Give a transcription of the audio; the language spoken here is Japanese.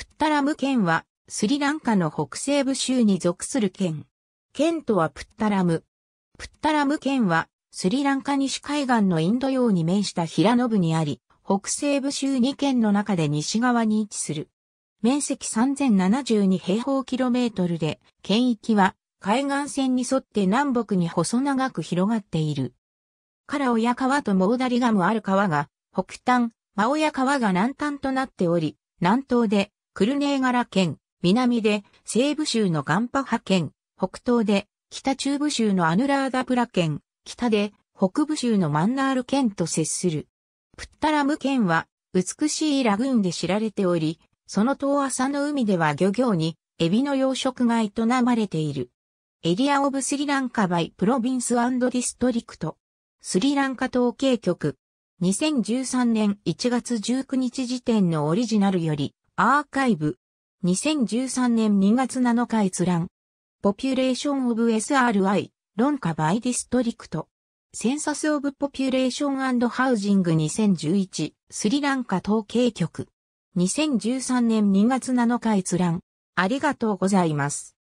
プッタラム県は、スリランカの北西部州に属する県。県とはプッタラム。プッタラム県は、スリランカ西海岸のインド洋に面した平野部にあり、北西部州2県の中で西側に位置する。面積3072平方キロメートルで、県域は海岸線に沿って南北に細長く広がっている。カラオヤ川とモーダリガムある川が北端、マオヤ川が南端となっており、南東でクルネーガラ県、南で西部州のガンパハ県、北東で北中部州のアヌラーダプラ県、北で北部州のマンナール県と接する。プッタラム県は美しいラグーンで知られており、その遠浅の海では漁業にエビの養殖が営まれている。エリアオブスリランカバイプロビンスディストリクト。スリランカ統計局。2013年1月19日時点のオリジナルより、アーカイブ。2013年2月7日閲覧。ポピュレーションオブ SRI、論価バイディストリクト。センサスオブポピュレーションハウジング2011、スリランカ統計局。2013年2月7日閲覧。ありがとうございます。